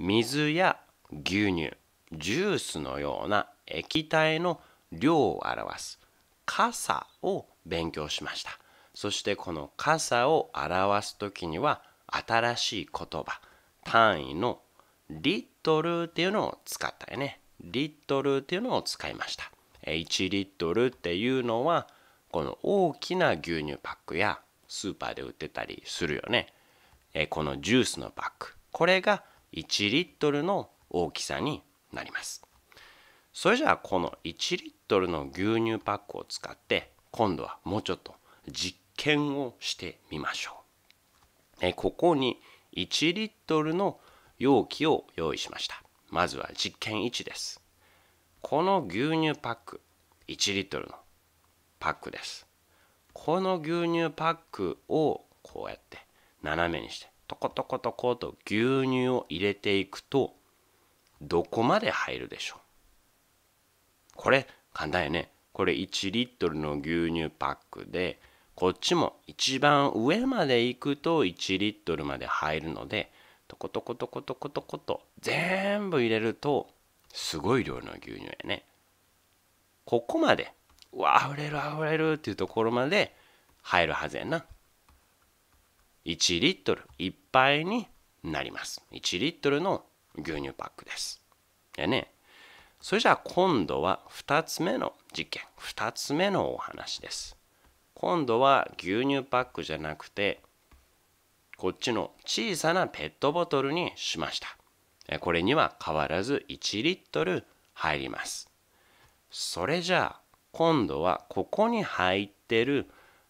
水や牛乳ジュースのような液体の量を表す傘を勉強しましたそしてこの傘を表す時には新しい言葉単位のリットルっていうのを使ったよねリットルっていうのを使いました1リットルっていうのはこの大きな牛乳パックやスーパーで売ってたりするよねこのジュースのパックこれが1リットルの大きさになりますそれじゃあこの1リットルの牛乳パックを使って今度はもうちょっと実験をしてみましょうえここに1リットルの容器を用意しましたまずは実験1ですこの牛乳パック1リットルのパックですこの牛乳パックをこうやって斜めにしてトコトコトコと牛乳を入れていくとどこまで入るでしょうこれ簡単やねこれ1リットルの牛乳パックでこっちも一番上まで行くと1リットルまで入るのでトコトコトコトコトコと全部入れるとすごい量の牛乳やねここまでうわあふれるあふれるっていうところまで入るはずやな1リットル1杯になります1リットルの牛乳パックですでねそれじゃあ今度は2つ目の実験2つ目のお話です今度は牛乳パックじゃなくてこっちの小さなペットボトルにしましたこれには変わらず1リットル入りますそれじゃあ今度はここに入ってる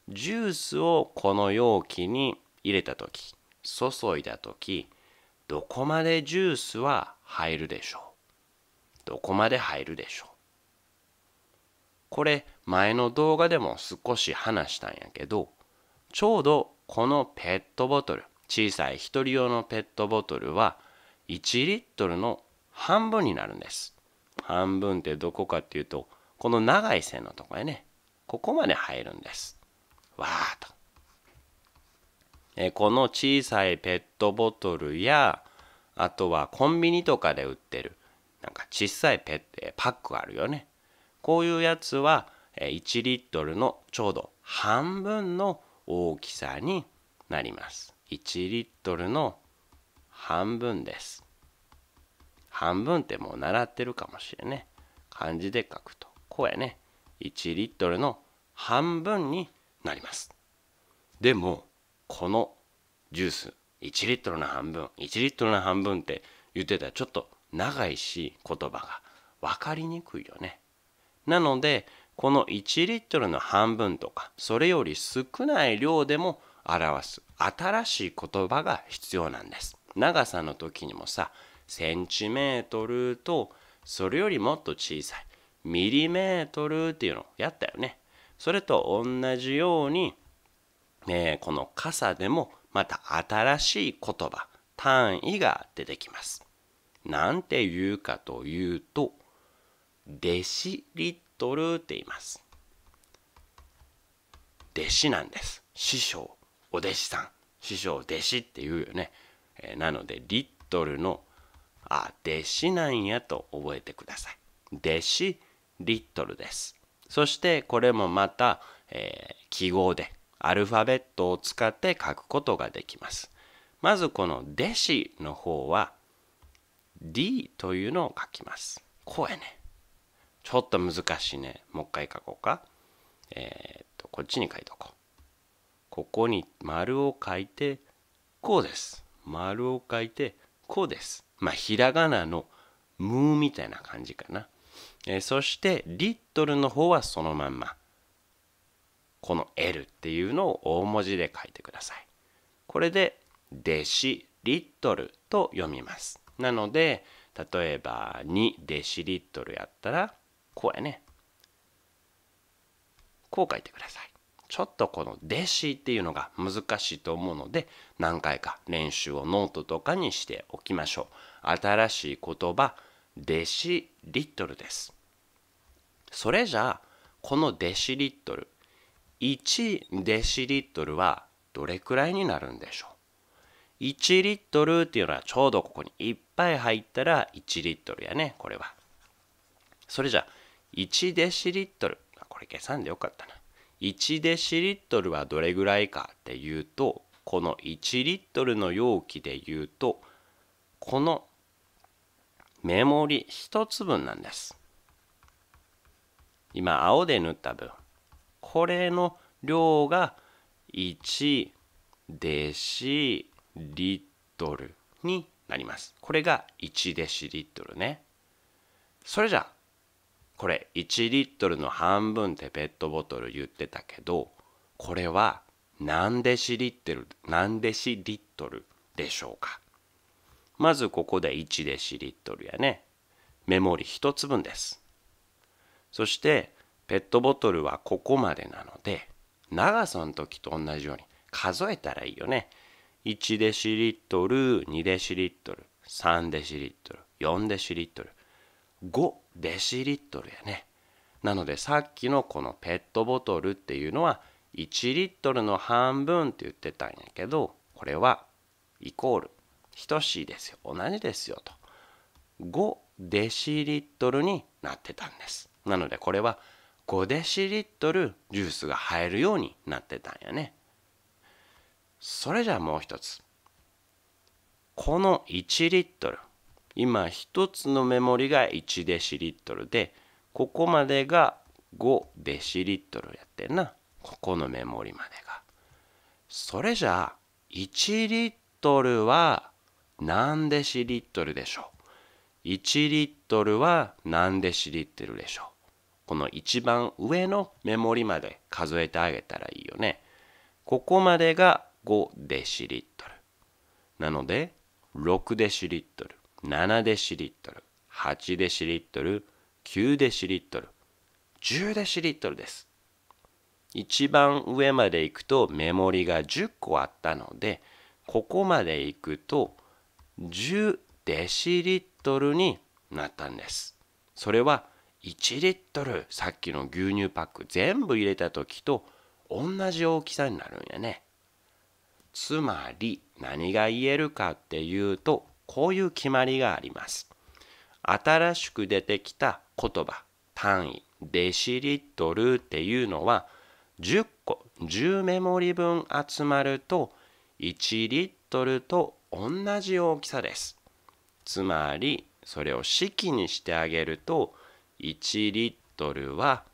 ジュースをこの容器に入れた時注いだ時どこまでジュースは入るでしょうどこまで入るでしょうこれ前の動画でも少し話したんやけどちょうどこのペットボトル小さい1人用のペットボトルは1リットルの半分になるんです半分ってどこかっていうとこの長い線のとこやねここまで入るんですわーとえこの小さいペットボトルやあとはコンビニとかで売ってるなんか小さいペッパックあるよねこういうやつは1リットルのちょうど半分の大きさになります1リットルの半分です半分ってもう習ってるかもしれね漢字で書くとこうやね1リットルの半分になりますでもこのジュース1リットルの半分1リットルの半分って言ってたらちょっと長いし言葉が分かりにくいよね。なのでこの1リットルの半分とかそれより少ない量でも表す新しい言葉が必要なんです。長さの時にもさセンチメートルとそれよりもっと小さいミリメートルっていうのをやったよね。それと同じようにえこの傘でもまた新しい言葉単位が出てきます。なんて言うかというとデシリットルって言います。弟子なんです。師匠、お弟子さん、師匠、弟子って言うよね。えなのでリットルのあ弟子なんやと覚えてください。弟子リットルです。そしてこれもまた、えー、記号でアルファベットを使って書くことができます。まずこの弟子の方は D というのを書きます。こうやね。ちょっと難しいね。もう一回書こうか。えー、っと、こっちに書いとこう。ここに丸を書いて、こうです。丸を書いて、こうです。まあ、ひらがなのムーみたいな感じかな。えー、そして、リットルの方はそのまんま。この L っていうのを大文字で書いてください。これで弟子リットルと読みます。なので例えば2デシリットルやったらこうやね。こう書いてください。ちょっとこの弟子っていうのが難しいと思うので何回か練習をノートとかにしておきましょう。新しい言葉デシリットルです。それじゃあこのデシリットル1デシリットルはどれくらいになるんでしょう1リットルっていうのはちょうどここにいっぱい入ったら1リットルやねこれはそれじゃあ1デシリットルこれ計算でよかったな1デシリットルはどれぐらいかっていうとこの1リットルの容器で言うとこのメモリ1つ分なんです今青で塗った分これの量が1デシリットルになります。これが1デシリットルね。それじゃあこれ1リットルの半分ってペットボトル言ってたけどこれは何デシリットル何デシリットルでしょうかまずここで1デシリットルやね。メモリ1つ分です。そしてペットボトルはここまでなので長さの時と同じように数えたらいいよね。1デシリットル、2デシリットル、3デシリットル、4デシリットル、5デシリットルやね。なのでさっきのこのペットボトルっていうのは1リットルの半分って言ってたんやけどこれはイコール等しいですよ同じですよと5デシリットルになってたんです。なのでこれは5デシリットルジュースが入るようになってたんやね。それじゃあもう一つ。この1リットル。今一つのメモリが1デシリットルで、ここまでが5デシリットルやってんな。ここのメモリまでが。それじゃあ1リットルは何デシリットルでしょう ?1 リットルは何デシリットルでしょうこの一番上のメモリまで数えてあげたらいいよね。ここまでが5デシリットル。なので6デシリットル、7デシリットル、8デシリットル、9デシリットル、10デシリットルです。一番上まで行くとメモリが10個あったので、ここまで行くと10デシリットルになったんです。それは1リさっきの牛乳パック全部入れた時と同じ大きさになるんやね。つまり何が言えるかっていうとこういう決まりがあります。新しく出てきた言葉単位デシリットルっていうのは10個10メモリ分集まると1リットルと同じ大きさです。つまりそれを式にしてあげると1リットルは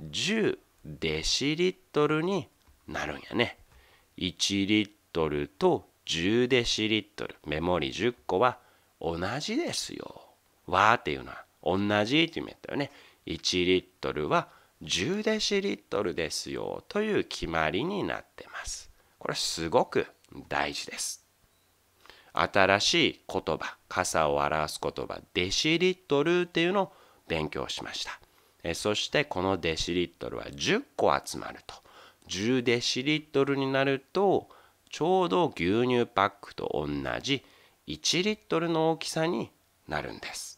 10デシリットルになるんやね。1リットルと10デシリットル、メモリ10個は同じですよ。和っていうのは同じって意味だったよね。1リットルは10デシリットルですよという決まりになってます。これすごく大事です。新しい言葉、傘を表す言葉、デシリットルっていうのを勉強しました。えそしてこのデシリットルは10個集まると。10デシリットルになるとちょうど牛乳パックと同じ1リットルの大きさになるんです。